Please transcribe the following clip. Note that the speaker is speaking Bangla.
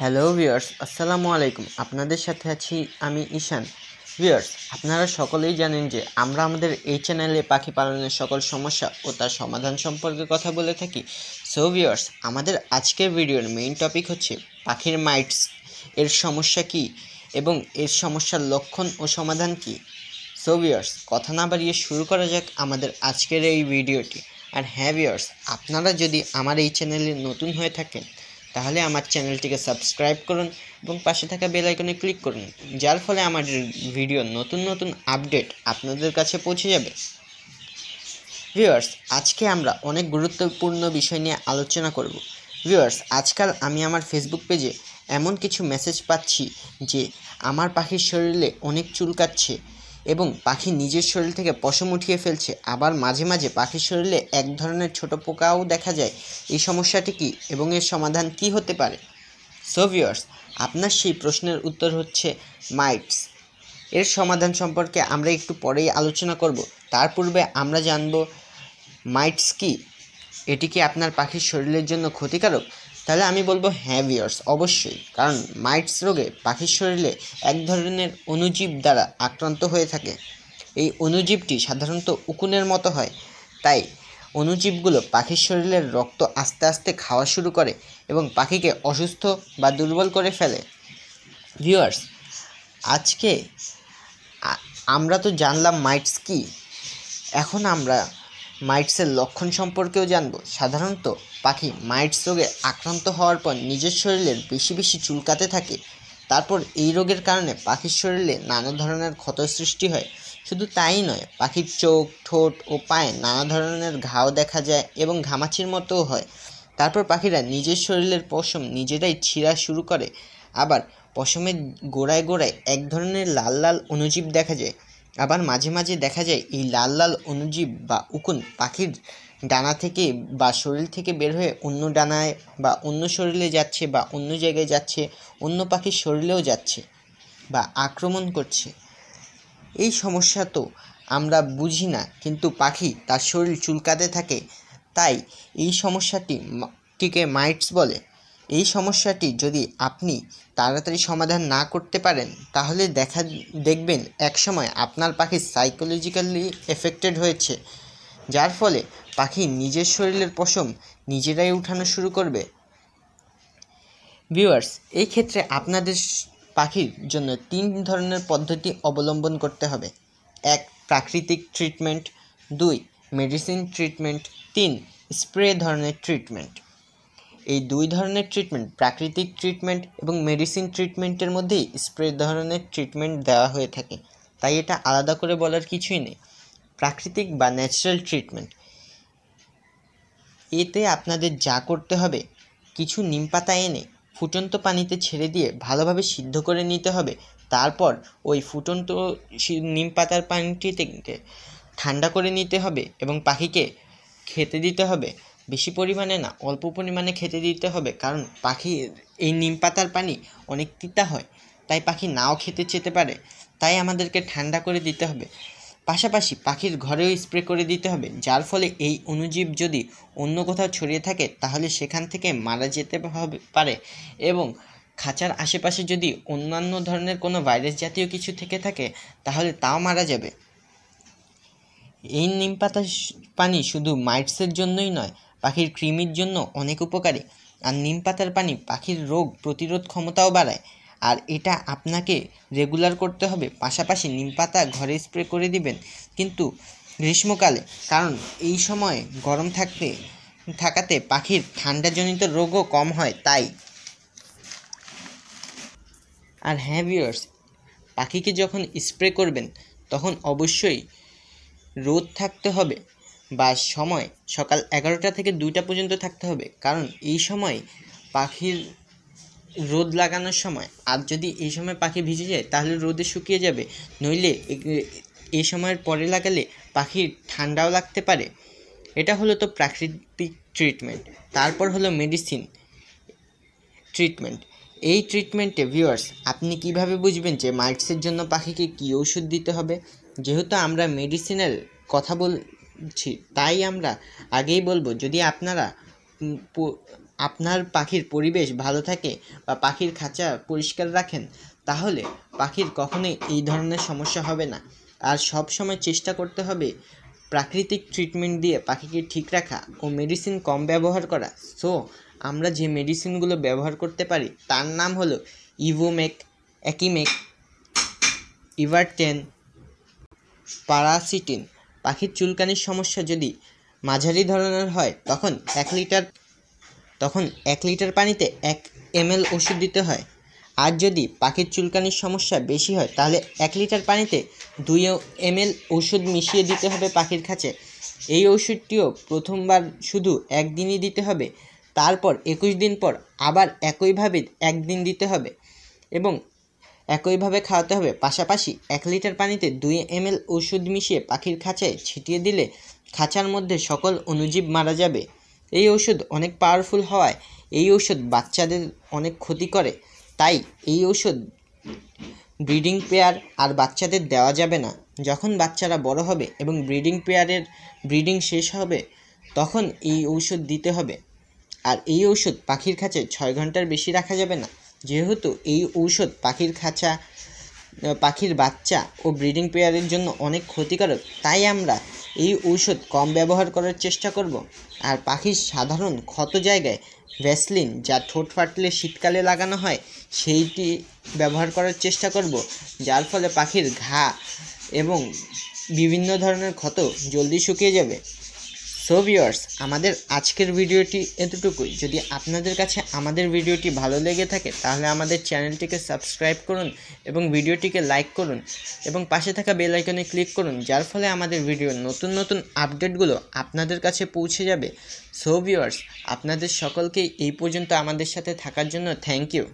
হ্যালো ভিওর্স আসসালামু আলাইকুম আপনাদের সাথে আছি আমি ঈশান ভিওর্স আপনারা সকলেই জানেন যে আমরা আমাদের এই চ্যানেলে পাখি পালনের সকল সমস্যা ও তার সমাধান সম্পর্কে কথা বলে থাকি সো ভিওর্স আমাদের আজকের ভিডিওর মেইন টপিক হচ্ছে পাখির মাইটস এর সমস্যা কি এবং এর সমস্যার লক্ষণ ও সমাধান কি সো ভিওর্স কথা না বাড়িয়ে শুরু করা যাক আমাদের আজকের এই ভিডিওটি আর হ্যাঁ ভিউয়ার্স আপনারা যদি আমার এই চ্যানেলে নতুন হয়ে থাকেন তাহলে আমার চ্যানেলটিকে সাবস্ক্রাইব করুন এবং পাশে থাকা বেল আইকনে ক্লিক করুন যার ফলে আমার ভিডিও নতুন নতুন আপডেট আপনাদের কাছে পৌঁছে যাবে ভিউয়ার্স আজকে আমরা অনেক গুরুত্বপূর্ণ বিষয় নিয়ে আলোচনা করব ভিউয়ার্স আজকাল আমি আমার ফেসবুক পেজে এমন কিছু মেসেজ পাচ্ছি যে আমার পাখির শরীরে অনেক চুলকাচ্ছে এবং পাখি নিজের শরীর থেকে পশম উঠিয়ে ফেলছে আবার মাঝে মাঝে পাখির শরীরে এক ধরনের ছোট পোকাও দেখা যায় এই সমস্যাটি কি এবং এর সমাধান কি হতে পারে সোভিয়ার্স আপনার সেই প্রশ্নের উত্তর হচ্ছে মাইটস এর সমাধান সম্পর্কে আমরা একটু পরেই আলোচনা করব তার পূর্বে আমরা জানব মাইটস কি এটি কি আপনার পাখির শরীরের জন্য ক্ষতিকারক তাহলে আমি বলবো হ্যাঁ ভিওর্স অবশ্যই কারণ মাইটস রোগে পাখির শরীরে এক ধরনের অণুজীব দ্বারা আক্রান্ত হয়ে থাকে এই অণুজীবটি সাধারণত উকুনের মতো হয় তাই অণুজীবগুলো পাখির শরীরের রক্ত আস্তে আস্তে খাওয়া শুরু করে এবং পাখিকে অসুস্থ বা দুর্বল করে ফেলে ভিউয়ার্স আজকে আমরা তো জানলাম মাইটস কি এখন আমরা মাইটসের লক্ষণ সম্পর্কেও জানব সাধারণত পাখি মাইটস রোগে আক্রান্ত হওয়ার পর নিজের শরীরের বেশি বেশি চুলকাতে থাকে তারপর এই রোগের কারণে পাখির শরীরে নানা ধরনের ক্ষত সৃষ্টি হয় শুধু তাই নয় পাখির চোখ ঠোঁট ও পায়ে নানা ধরনের ঘাও দেখা যায় এবং ঘামাচির মতোও হয় তারপর পাখিরা নিজের শরীরের পশম নিজেরাই ছিঁড়া শুরু করে আবার পশমের গোড়ায় গোড়ায় এক ধরনের লাল লাল অণুজীব দেখা যায় আবার মাঝে মাঝে দেখা যায় এই লাল লাল অণুজীব বা উকুন পাখির ডানা থেকে বা শরীর থেকে বের হয়ে অন্য ডানায় বা অন্য শরীরে যাচ্ছে বা অন্য জায়গায় যাচ্ছে অন্য পাখির শরীরেও যাচ্ছে বা আক্রমণ করছে এই সমস্যা তো আমরা বুঝি না কিন্তু পাখি তার শরীর চুলকাতে থাকে তাই এই সমস্যাটি টিকে মাইটস বলে এই সমস্যাটি যদি আপনি তাড়াতাড়ি সমাধান না করতে পারেন তাহলে দেখা দেখবেন একসময় আপনার পাখি সাইকোলজিক্যালি এফেক্টেড হয়েছে যার ফলে পাখি নিজের শরীরের পশম নিজেরাই উঠানো শুরু করবে ভিউয়ার্স এই ক্ষেত্রে আপনাদের পাখির জন্য তিন ধরনের পদ্ধতি অবলম্বন করতে হবে এক প্রাকৃতিক ট্রিটমেন্ট দুই মেডিসিন ট্রিটমেন্ট তিন স্প্রে ধরনের ট্রিটমেন্ট এই দুই ধরনের ট্রিটমেন্ট প্রাকৃতিক ট্রিটমেন্ট এবং মেডিসিন ট্রিটমেন্টের মধ্যেই স্প্রে ধরনের ট্রিটমেন্ট দেওয়া হয়ে থাকে তাই এটা আলাদা করে বলার কিছুই নেই প্রাকৃতিক বা ন্যাচারাল ট্রিটমেন্ট এতে আপনাদের যা করতে হবে কিছু নিম পাতা এনে ফুটন্ত পানিতে ছেড়ে দিয়ে ভালোভাবে সিদ্ধ করে নিতে হবে তারপর ওই ফুটন্ত নিম পাতার পানিটি থেকে ঠান্ডা করে নিতে হবে এবং পাখিকে খেতে দিতে হবে বেশি পরিমাণে না অল্প পরিমাণে খেতে দিতে হবে কারণ পাখি এই নিম পাতার পানি অনেক তিতা হয় তাই পাখি নাও খেতে চেতে পারে তাই আমাদেরকে ঠান্ডা করে দিতে হবে পাশাপাশি পাখির ঘরেও স্প্রে করে দিতে হবে যার ফলে এই অণুজীব যদি অন্য কোথাও ছড়িয়ে থাকে তাহলে সেখান থেকে মারা যেতে হবে পারে এবং খাঁচার আশেপাশে যদি অন্যান্য ধরনের কোনো ভাইরাস জাতীয় কিছু থেকে থাকে তাহলে তাও মারা যাবে এই নিম পাতা পানি শুধু মাইটসের জন্যই নয় পাখির কৃমির জন্য অনেক উপকারী আর নিম পাতার পানি পাখির রোগ প্রতিরোধ ক্ষমতাও বাড়ায় আর এটা আপনাকে রেগুলার করতে হবে পাশাপাশি নিম পাতা ঘরে স্প্রে করে দিবেন কিন্তু গ্রীষ্মকালে কারণ এই সময়ে গরম থাকতে থাকাতে পাখির ঠান্ডাজনিত রোগও কম হয় তাই আর হ্যাঁ ভিউয়ার্স পাখিকে যখন স্প্রে করবেন তখন অবশ্যই রোদ থাকতে হবে বা সময় সকাল এগারোটা থেকে দুইটা পর্যন্ত থাকতে হবে কারণ এই সময় পাখির রোদ লাগানোর সময় আর যদি এই সময় পাখি ভিজে যায় তাহলে রোদে শুকিয়ে যাবে নইলে এই সময়ের পরে লাগালে পাখির ঠান্ডাও লাগতে পারে এটা হলো তো প্রাকৃতিক ট্রিটমেন্ট তারপর হলো মেডিসিন ট্রিটমেন্ট এই ট্রিটমেন্টে ভিউয়ার্স আপনি কিভাবে বুঝবেন যে মাইটসের জন্য পাখিকে কী ওষুধ দিতে হবে যেহেতু আমরা মেডিসিনের কথা বল ছি তাই আমরা আগেই বলবো যদি আপনারা আপনার পাখির পরিবেশ ভালো থাকে বা পাখির খাঁচা পরিষ্কার রাখেন তাহলে পাখির কখনোই এই ধরনের সমস্যা হবে না আর সব সময় চেষ্টা করতে হবে প্রাকৃতিক ট্রিটমেন্ট দিয়ে পাখিকে ঠিক রাখা ও মেডিসিন কম ব্যবহার করা সো আমরা যে মেডিসিনগুলো ব্যবহার করতে পারি তার নাম হলো ইভোমেক অ্যাকিমেক ইভারটেন প্যারাসিটিন পাখির চুলকানির সমস্যা যদি মাঝারি ধরনের হয় তখন এক লিটার তখন এক লিটার পানিতে এক এমএল ওষুধ দিতে হয় আর যদি পাখির চুলকানির সমস্যা বেশি হয় তাহলে এক লিটার পানিতে দুই এমএল ওষুধ মিশিয়ে দিতে হবে পাখির খাঁচে এই ওষুধটিও প্রথমবার শুধু একদিনই দিতে হবে তারপর একুশ দিন পর আবার একইভাবে একদিন দিতে হবে এবং একইভাবে খাওয়াতে হবে পাশাপাশি এক লিটার পানিতে দুই এম এল ওষুধ মিশিয়ে পাখির খাঁচায় ছিটিয়ে দিলে খাঁচার মধ্যে সকল অণুজীব মারা যাবে এই ওষুধ অনেক পাওয়ারফুল হওয়ায় এই ওষুধ বাচ্চাদের অনেক ক্ষতি করে তাই এই ওষুধ ব্রিডিং পেয়ার আর বাচ্চাদের দেওয়া যাবে না যখন বাচ্চারা বড় হবে এবং ব্রিডিং পেয়ারের ব্রিডিং শেষ হবে তখন এই ঔষধ দিতে হবে আর এই ওষুধ পাখির কাছে ছয় ঘন্টার বেশি রাখা যাবে না যেহেতু এই ঔষধ পাখির খাঁচা পাখির বাচ্চা ও ব্রিডিং পেয়ারের জন্য অনেক ক্ষতিকারক তাই আমরা এই ঔষধ কম ব্যবহার করার চেষ্টা করব আর পাখির সাধারণ ক্ষত জায়গায় ভ্যাসলিন যা ঠোঁট ফাটলে শীতকালে লাগানো হয় সেইটি ব্যবহার করার চেষ্টা করব যার ফলে পাখির ঘা এবং বিভিন্ন ধরনের ক্ষত জলদি শুকিয়ে যাবে সো ভিউয়ার্স আমাদের আজকের ভিডিওটি এতটুকুই যদি আপনাদের কাছে আমাদের ভিডিওটি ভালো লেগে থাকে তাহলে আমাদের চ্যানেলটিকে সাবস্ক্রাইব করুন এবং ভিডিওটিকে লাইক করুন এবং পাশে থাকা বেল আইকনে ক্লিক করুন যার ফলে আমাদের ভিডিওর নতুন নতুন আপডেটগুলো আপনাদের কাছে পৌঁছে যাবে সো ভিউয়ার্স আপনাদের সকলকে এই পর্যন্ত আমাদের সাথে থাকার জন্য থ্যাংক ইউ